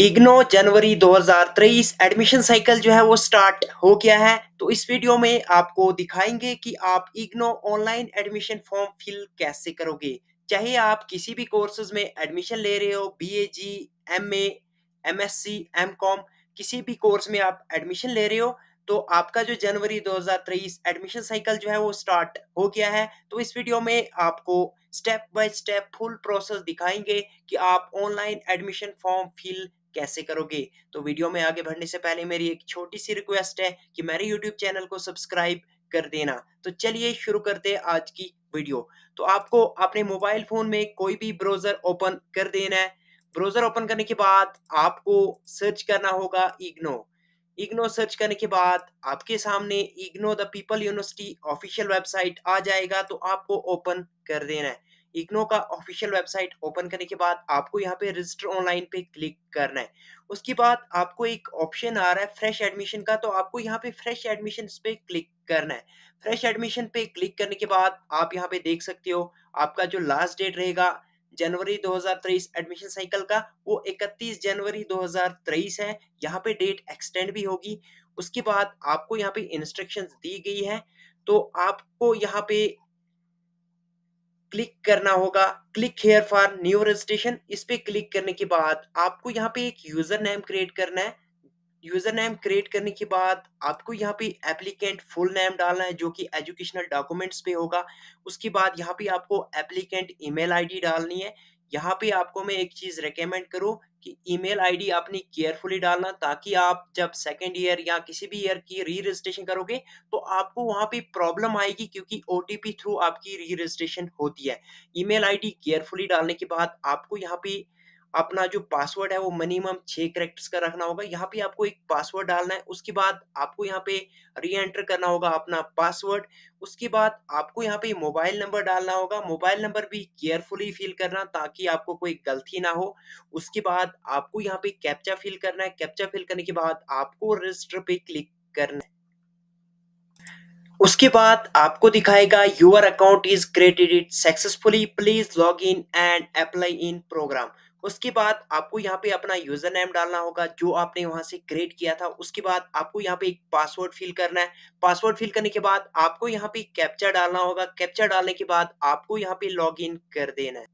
इग्नो जनवरी 2023 admission cycle जो है वो स्टार्ट हो गया है तो इस वीडियो में आपको दिखाएंगे कि आप IGNOU online admission form fill कैसे करोगे चाहे आप किसी भी कोर्सेज में एडमिशन ले रहे हो B A G M A M S C M com किसी भी कोर्स में आप एडमिशन ले रहे हो तो आपका जो जनवरी 2023 एडमिशन साइकिल जो है वो स्टार्ट हो गया है तो इस वीडियो में आपको step by step full process दिखाएंगे कि आप ऑनलाइन एडमिशन फॉर्म फिल कैसे करोगे तो वीडियो में आगे बढ़ने से पहले मेरी एक छोटी सी रिक्वेस्ट है कि मेरे यूट्यूब चैनल को सब्सक्राइब कर देना तो चलिए शुरू करते हैं आज की वीडियो तो आपको अपने मोबाइल फोन में कोई भी ब्राउजर ओपन कर देना है ब्राउजर ओपन करने के बाद आपको सर्च करना होगा इग्नो इग्नो सर्च करने के बाद आपके सामने IGNOU the people university official website आ जाएगा तो आपको ओपन कर देना है इग्नो का ऑफिशियल वेबसाइट ओपन करने के बाद आपको यहाँ पे रजिस्टर ऑनलाइन पे क्लिक करना है उसके बाद आपको एक ऑप्शन आ रहा है फ्रेश एडमिशन का तो आपको यहाँ पे फ्रेश एडमिशन पे क्लिक करना है फ्रेश एडमिशन पे क्लिक करने के बाद आप यहाँ पे देख सकते हो आपका जो लास्ट डेट रहेगा जनवरी 2023 एडमिशन साइकिल का वो 31 जनवरी 2023 है यहाँ पे डेट एक्सटेंड भी होगी उसके बाद आपको यहाँ पे इंस्ट्रक्शंस दी गई है तो आपको यहाँ पे क्लिक करना होगा click here for new registration इस पे क्लिक करने के बाद आपको यहाँ पे एक यूजर नेम क्रिएट करना है यूजर नेम क्रिएट करने के बाद आपको यहाँ पे एप्लीकेंट फुल नेम डालना है जो कि एजुकेशनल डॉक्यूमेंट्स पे होगा उसके बाद यहाँ पे आपको एप्लीकेंट ईमेल आईडी डालनी है यहाँ पे आपको मैं एक चीज रिकमेंड करूँ कि ईमेल आईडी अपनी केयरफुली डालना ताकि आप जब सेकेंड ईयर या किसी भी ईयर की री रजिस्ट्रेशन करोगे तो आपको वहां पे प्रॉब्लम आएगी क्योंकि ओ थ्रू आपकी री रजिस्ट्रेशन होती है ईमेल आईडी केयरफुली डालने के बाद आपको यहाँ पे अपना जो पासवर्ड है वो मिनिमम छः करेक्टर्स का रखना होगा यहाँ पे आपको एक पासवर्ड डालना है उसके बाद आपको यहाँ पे री एंटर करना होगा अपना पासवर्ड उसके बाद आपको यहाँ पे मोबाइल नंबर डालना होगा मोबाइल नंबर भी केयरफुली फिल करना ताकि आपको कोई गलती ना हो उसके बाद आपको यहाँ पे कैप्चा फिल करना है कैप्चा फिल करने के बाद आपको रजिस्टर पे क्लिक करना है उसके बाद आपको दिखाएगा your account is created successfully please log in and apply in program उसके बाद आपको यहाँ पे अपना यूजर नेम डालना होगा जो आपने वहां से क्रिएट किया था उसके बाद आपको यहाँ पे एक पासवर्ड फिल करना है पासवर्ड फिल करने के बाद आपको यहाँ पे कैप्चर डालना होगा कैप्चर डालने के बाद आपको यहाँ पे लॉग इन कर देना है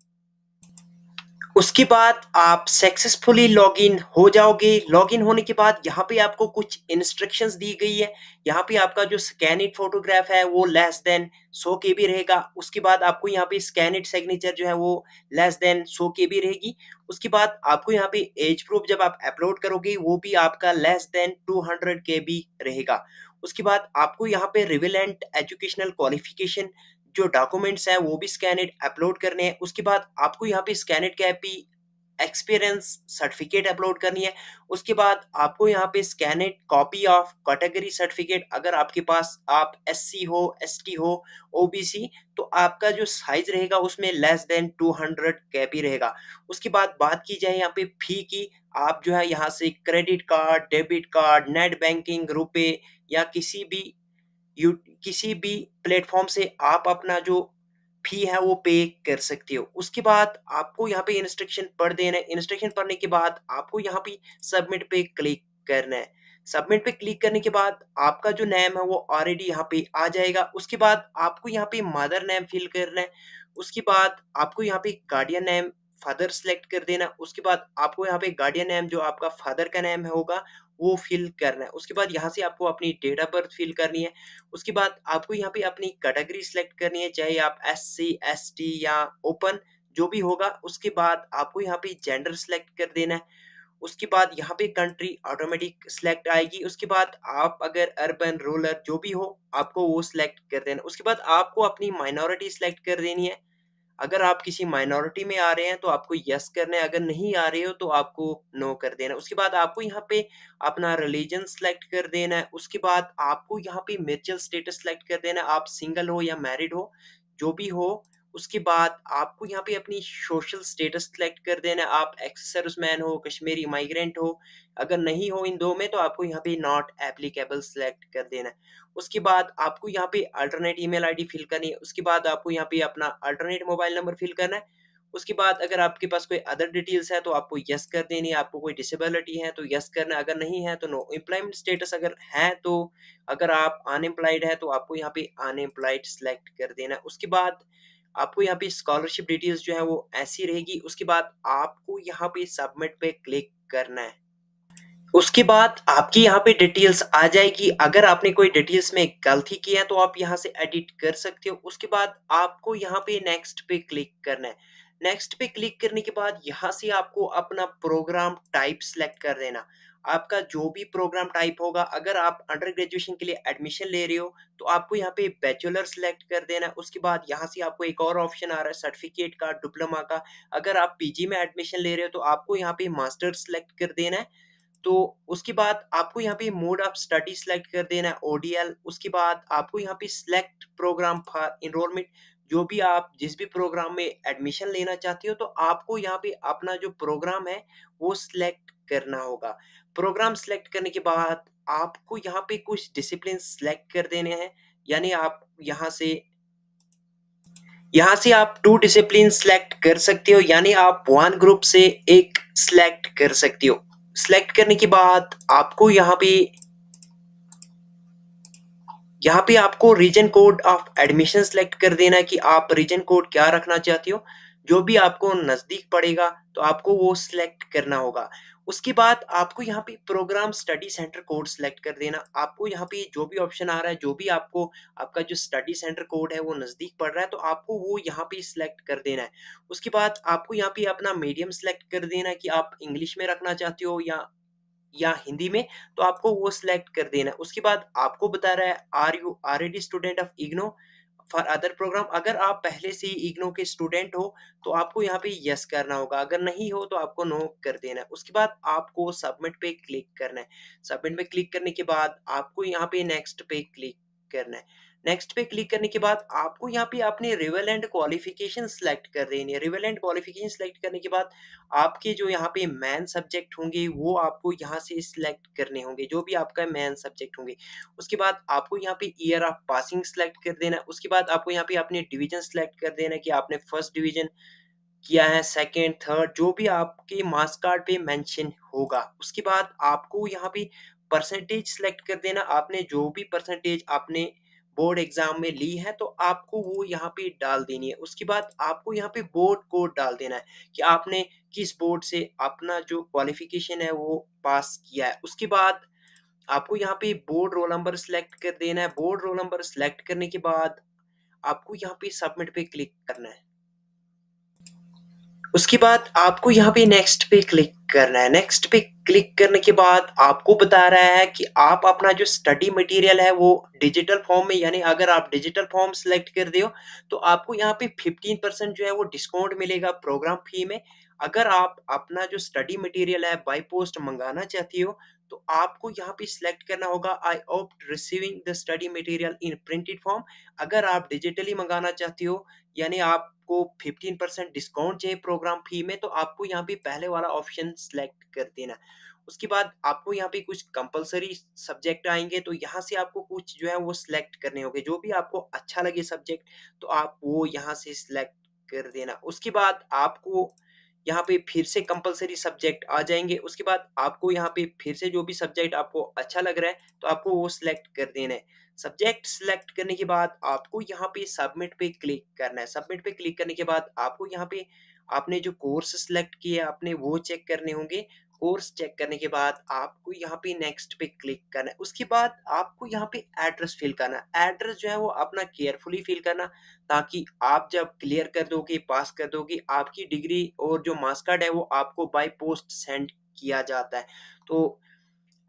उसके बाद आप सक्सेसफुली लॉगिन हो जाओगे लॉगिन होने के बाद यहाँ पे आपको कुछ इंस्ट्रक्शंस दी गई है यहाँ पे आपका जो स्कैन इट फोटोग्राफ है वो लेस देन सो के भी रहेगा उसके बाद आपको यहाँ पे स्कैन इट सिग्नेचर जो है वो लेस देन सो के भी रहेगी उसके बाद आपको यहाँ पे एज प्रूफ जब आप अपलोड करोगे वो भी आपका लेस देन हंड्रेड के भी रहेगा उसके बाद आपको यहाँ पे रिविलेंट एजुकेशनल क्वालिफिकेशन जो डॉक्यूमेंट्स हैं वो भी स्कैन इट अपलोड करने हैं उसके बाद आपको यहाँ पे स्कैन इट कैप भी एक्सपीरियंस सर्टिफिकेट अपलोड करनी है उसके बाद आपको यहाँ पे scanned copy of category certificate अगर आपके पास आप एससी हो एसटी हो ओबीसी तो आपका जो साइज रहेगा उसमें लेस देन 200 हंड्रेड कैपी रहेगा उसके बाद बात की जाए यहाँ पे फी की आप जो है यहाँ से credit card debit card net banking RuPay या किसी भी यू किसी भी प्लेटफॉर्म से आप अपना जो फी है वो पे कर सकते हो उसके बाद आपको यहाँ पे इंस्ट्रक्शन पढ़ देना है इंस्ट्रक्शन पढ़ने के बाद आपको यहाँ पे सबमिट पे क्लिक करना है सबमिट पे क्लिक करने के बाद आपका जो नेम है वो ऑलरेडी यहाँ पे आ जाएगा उसके बाद आपको यहाँ पे मदर नेम फिल करना है उसके बाद आपको यहाँ पे गार्डियन नेम फादर सेलेक्ट कर देना उसके बाद आपको यहाँ पे गार्डियन नेम जो आपका फादर का नेम होगा वो फिल करना है उसके बाद यहाँ से आपको अपनी डेट ऑफ बर्थ फिल करनी है उसके बाद आपको यहाँ पे अपनी कैटेगरी सिलेक्ट करनी है चाहे आप एस सी एस टी या ओपन जो भी होगा उसके बाद आपको यहाँ पे जेंडर सिलेक्ट कर देना है उसके बाद यहाँ पे कंट्री ऑटोमेटिक सिलेक्ट आएगी उसके बाद आप अगर अर्बन रूरल जो भी हो आपको वो सिलेक्ट कर देना उसके बाद आपको अपनी माइनॉरिटी सिलेक्ट कर देनी है अगर आप किसी माइनॉरिटी में आ रहे हैं तो आपको यस करना है अगर नहीं आ रहे हो तो आपको नो कर देना उसके बाद आपको यहाँ पे अपना रिलीजन सेलेक्ट कर देना है उसके बाद आपको यहाँ पे मेरिटल स्टेटस सेलेक्ट कर देना है आप सिंगल हो या मैरिड हो जो भी हो उसके बाद आपको यहाँ पे अपनी सोशल स्टेटस सेलेक्ट कर देना आप एक्सेसर्स मैन हो कश्मीरी माइग्रेंट हो अगर नहीं हो इन दो में तो आपको यहाँ पे नॉट एप्लीकेबल सेलेक्ट कर देना उसके बाद आपको यहाँ पे अल्टरनेट ईमेल आईडी फिल करनी है उसके बाद आपको यहाँ पे अपना अल्टरनेट मोबाइल नंबर फिल करना है उसके बाद अगर आपके पास कोई अदर डिटेल्स है तो आपको यस कर देनी है आपको कोई डिसेबिलिटी है तो यस करना अगर नहीं है तो नो एम्प्लॉयमेंट स्टेटस अगर है तो अगर आप अनएम्प्लॉयड है तो आपको यहाँ पे अनएम्प्लॉयड सेलेक्ट कर देना उसके बाद आपको यहाँ पे स्कॉलरशिप डिटेल्स जो है वो ऐसी रहेगी उसके बाद आपको यहाँ पे सबमिट पे क्लिक करना है उसके बाद आपकी यहाँ पे डिटेल्स आ जाएगी अगर आपने कोई डिटेल्स में गलती की है तो आप यहाँ से एडिट कर सकते हो उसके बाद आपको यहाँ पे नेक्स्ट पे क्लिक करना है नेक्स्ट पे क्लिक करने के बाद यहाँ से आपको अपना प्रोग्राम टाइप सेलेक्ट कर देना आपका जो भी प्रोग्राम टाइप होगा अगर आप अंडर ग्रेजुएशन के लिए एडमिशन ले रहे हो तो आपको यहाँ पे बैचलर सेलेक्ट कर देना है उसके बाद यहाँ से आपको एक और ऑप्शन आ रहा है सर्टिफिकेट का डिप्लोमा का अगर आप पीजी में एडमिशन ले रहे हो तो आपको यहाँ पे मास्टर सेलेक्ट कर देना है तो उसके बाद आपको यहाँ पे मोड ऑफ स्टडी सेलेक्ट कर देना है ओडीएल उसके बाद आपको यहाँ पे सिलेक्ट प्रोग्राम फॉर इनरोलमेंट जो भी आप जिस भी प्रोग्राम में एडमिशन लेना चाहते हो तो आपको यहाँ पे अपना जो प्रोग्राम है वो सिलेक्ट करना होगा प्रोग्राम सेलेक्ट करने के बाद आपको यहाँ पे कुछ डिसिप्लिन सेलेक्ट कर देने हैं यानी आप यहाँ से यहाँ से आप टू डिसिप्लिन सेलेक्ट कर सकते हो यानी आप वन ग्रुप से एक सेलेक्ट कर सकते हो सेलेक्ट करने के बाद आपको यहाँ पे यहाँ पे आपको region code of admission select कर देना है कि आप रीजन कोड क्या रखना चाहते हो जो भी आपको नजदीक पड़ेगा तो आपको वो सिलेक्ट करना होगा उसके बाद आपको यहाँ पे program study centre code select कर देना आपको यहाँ पे जो भी ऑप्शन आ रहा है जो भी आपको आपका जो स्टडी सेंटर कोड है वो नज़दीक पड़ रहा है तो आपको वो यहाँ पे सिलेक्ट कर देना है उसके बाद आपको यहाँ पे अपना मीडियम सेलेक्ट कर देना है कि आप इंग्लिश में रखना चाहते हो या या हिंदी में तो आपको वो सिलेक्ट कर देना है उसके बाद आपको बता रहा है are you already student of IGNOU for other program अगर आप पहले से ही इग्नो के स्टूडेंट हो तो आपको यहाँ पे यस करना होगा अगर नहीं हो तो आपको नो कर देना है उसके बाद आपको सबमिट पे क्लिक करना है सबमिट पे क्लिक करने के बाद आपको यहाँ पे नेक्स्ट पे क्लिक करना है नेक्स्ट पे क्लिक करने के बाद आपको यहाँ पे अपने रिवेलेंट क्वालिफिकेशन सेलेक्ट कर देनी है एंड क्वालिफिकेशन सेलेक्ट करने के बाद आपके जो यहाँ पे मैन सब्जेक्ट होंगे वो आपको यहाँ से सिलेक्ट करने होंगे जो भी आपका मैन सब्जेक्ट होंगे उसके बाद आपको यहाँ पे ईयर ऑफ पासिंग सेलेक्ट कर देना उसके बाद आपको यहाँ पे अपने डिवीजन सेलेक्ट कर देना कि आपने फर्स्ट डिवीजन किया है सेकेंड थर्ड जो भी आपके मार्क्स कार्ड पे मैंशन होगा उसके बाद आपको यहाँ पे परसेंटेज सेलेक्ट कर देना आपने जो भी परसेंटेज आपने बोर्ड एग्जाम में ली है तो आपको वो यहाँ पे डाल देनी है उसके बाद आपको यहाँ पे बोर्ड कोड डाल देना है कि आपने किस बोर्ड से अपना जो क्वालिफिकेशन है वो पास किया है उसके बाद आपको यहाँ पे बोर्ड रोल नंबर सेलेक्ट कर देना है बोर्ड रोल नंबर सेलेक्ट करने के बाद आपको यहाँ पे सबमिट पे क्लिक करना है उसके बाद आपको यहाँ पे नेक्स्ट पे क्लिक करना है नेक्स्ट पे क्लिक करने के बाद आपको बता रहा है कि आप अपना जो स्टडी मटेरियल है वो डिजिटल फॉर्म में यानी अगर आप डिजिटल फॉर्म सेलेक्ट कर दे तो आपको यहाँ पे 15 परसेंट जो है वो डिस्काउंट मिलेगा प्रोग्राम फी में अगर आप अपना जो स्टडी मटेरियल है बाई पोस्ट मंगाना चाहती हो तो आपको यहाँ पे सिलेक्ट करना होगा I opt receiving the study material in printed form अगर आप डिजिटली मंगाना चाहते हो यानी आपको 15 परसेंट डिस्काउंट चाहिए प्रोग्राम फी में तो आपको यहाँ पे पहले वाला ऑप्शन सिलेक्ट कर देना उसके बाद आपको यहाँ पे कुछ कंपलसरी सब्जेक्ट आएंगे तो यहाँ से आपको कुछ जो है वो सिलेक्ट करने होंगे जो भी आपको अच्छा लगे सब्जेक्ट तो आप वो यहाँ से सिलेक्ट कर देना उसके बाद आपको यहाँ पे फिर से कंपलसरी सब्जेक्ट आ जाएंगे उसके बाद आपको यहाँ पे फिर से जो भी सब्जेक्ट आपको अच्छा लग रहा है तो आपको वो सिलेक्ट कर देना है सब्जेक्ट सिलेक्ट करने के बाद आपको यहाँ पे सबमिट पे क्लिक करना है सबमिट पे क्लिक करने के बाद आपको यहाँ पे आपने जो कोर्स सिलेक्ट किया आपने वो चेक करने होंगे कोर्स चेक करने के बाद आपको यहाँ पे नेक्स्ट पे क्लिक करना है उसके बाद आपको यहाँ पे एड्रेस फिल करना है एड्रेस जो है वो अपना केयरफुली फिल करना ताकि आप जब क्लियर कर दोगे पास कर दोगे आपकी डिग्री और जो मार्क्स कार्ड है वो आपको बाय पोस्ट सेंड किया जाता है तो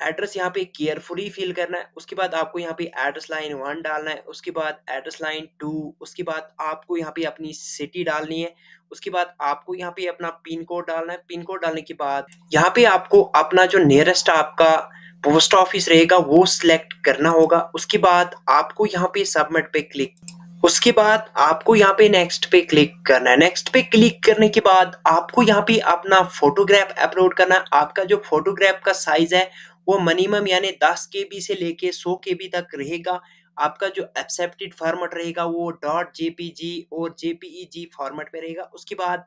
एड्रेस यहाँ पे केयरफुली फिल करना है उसके बाद आपको यहाँ पे एड्रेस लाइन वन डालना है उसके बाद एड्रेस लाइन टू उसके बाद आपको यहाँ पे अपनी सिटी डालनी है उसके बाद आपको यहाँ पे अपना पिन कोड डालना है पिन कोड डालने के बाद यहाँ पे आपको अपना जो नियरेस्ट आपका पोस्ट ऑफिस रहेगा वो सिलेक्ट करना होगा उसके बाद आपको यहाँ पे सबमिट पे क्लिक उसके बाद आपको यहाँ पे नेक्स्ट पे क्लिक करना है नेक्स्ट पे क्लिक करने के बाद आपको यहाँ पे अपना फोटोग्राफ अपलोड करना है आपका जो फोटोग्राफ का साइज है वो मिनिमम यानी दस के बी से लेके सौ के बी तक रहेगा आपका जो एक्सेप्टेड फॉर्मेट रहेगा वो डॉट जी और जी फॉर्मेट e में रहेगा उसके बाद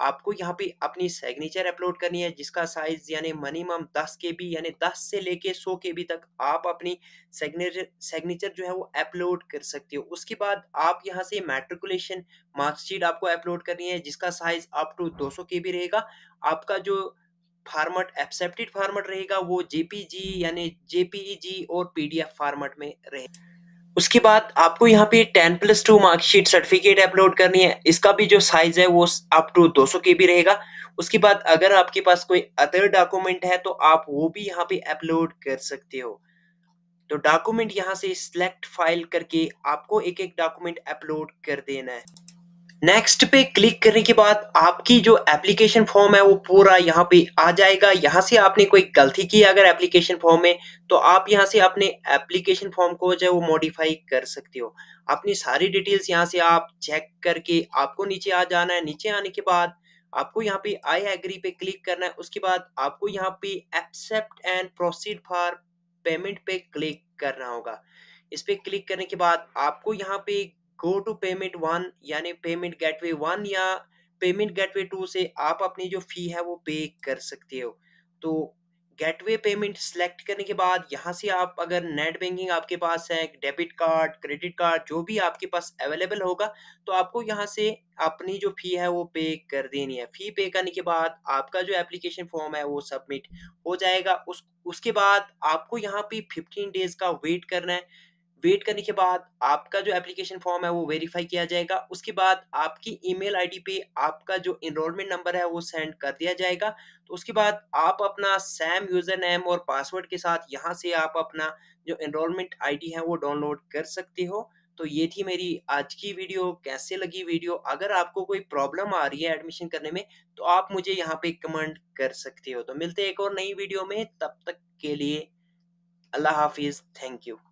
आपको यहाँ पे अपनी सिग्नेचर अपलोड करनी है जिसका साइज यानी मिनिमम दस के बी यानी दस से लेके सौ के बी तक आप अपनी सिग्नेचर सिग्नेचर जो है वो अपलोड कर सकते हो उसके बाद आप यहाँ से मैट्रिकुलेशन मार्कशीट आपको अपलोड करनी है जिसका साइज अप टू दो सौ के बी रहेगा आपका जो फार्मेट एक्सेप्टेड फार्मेट रहेगा वो जेपीजी यानी जेपीजी e और पीडीएफ फार्मेट में रहेगा उसके बाद आपको यहाँ पे ten plus two marksheet certificate upload करनी है इसका भी जो साइज है वो अप टू दो सौ के बी रहेगा उसके बाद अगर आपके पास कोई अदर डॉक्यूमेंट है तो आप वो भी यहाँ पे अपलोड कर सकते हो तो डॉक्यूमेंट यहाँ से सिलेक्ट फाइल करके आपको एक एक डॉक्यूमेंट अपलोड कर देना है नेक्स्ट पे क्लिक करने के बाद आपकी जो एप्लीकेशन फॉर्म है वो पूरा यहाँ पे आ जाएगा यहाँ से आपने कोई गलती की अगर एप्लीकेशन फॉर्म में तो आप यहाँ से अपने एप्लीकेशन फॉर्म को जो है वो मॉडिफाई कर सकते हो अपनी सारी डिटेल्स यहाँ से आप चेक करके आपको नीचे आ जाना है नीचे आने के बाद आपको यहाँ पे आई एग्री पे क्लिक करना है उसके बाद आपको यहाँ पे accept and proceed for payment पे क्लिक करना होगा इस पे क्लिक करने के बाद आपको यहाँ पे गो टू पेमेंट वन यानी पेमेंट गेटवे वन या पेमेंट गेटवे टू से आप अपनी जो फ़ी है वो पे कर सकते हो तो गेटवे पेमेंट सेलेक्ट करने के बाद यहाँ से आप अगर नेट बैंकिंग आपके पास है डेबिट कार्ड क्रेडिट कार्ड जो भी आपके पास अवेलेबल होगा तो आपको यहाँ से अपनी जो फ़ी है वो पे कर देनी है फ़ी पे करने के बाद आपका जो एप्लीकेशन फॉर्म है वो सबमिट हो जाएगा उस उसके बाद आपको यहाँ पे 15 डेज़ का वेट करना है वेट करने के बाद आपका जो एप्लीकेशन फॉर्म है वो वेरीफाई किया जाएगा उसके बाद आपकी ईमेल आईडी पे आपका जो इनरोलमेंट नंबर है वो सेंड कर दिया जाएगा तो उसके बाद आप अपना सैम यूज़र नेम और पासवर्ड के साथ यहाँ से आप अपना जो इनरोलमेंट आईडी है वो डाउनलोड कर सकते हो तो ये थी मेरी आज की वीडियो कैसे लगी वीडियो अगर आपको कोई प्रॉब्लम आ रही है एडमिशन करने में तो आप मुझे यहाँ पे कमेंट कर सकते हो तो मिलते हैं एक और नई वीडियो में तब तक के लिए अल्लाह हाफिज़ थैंक यू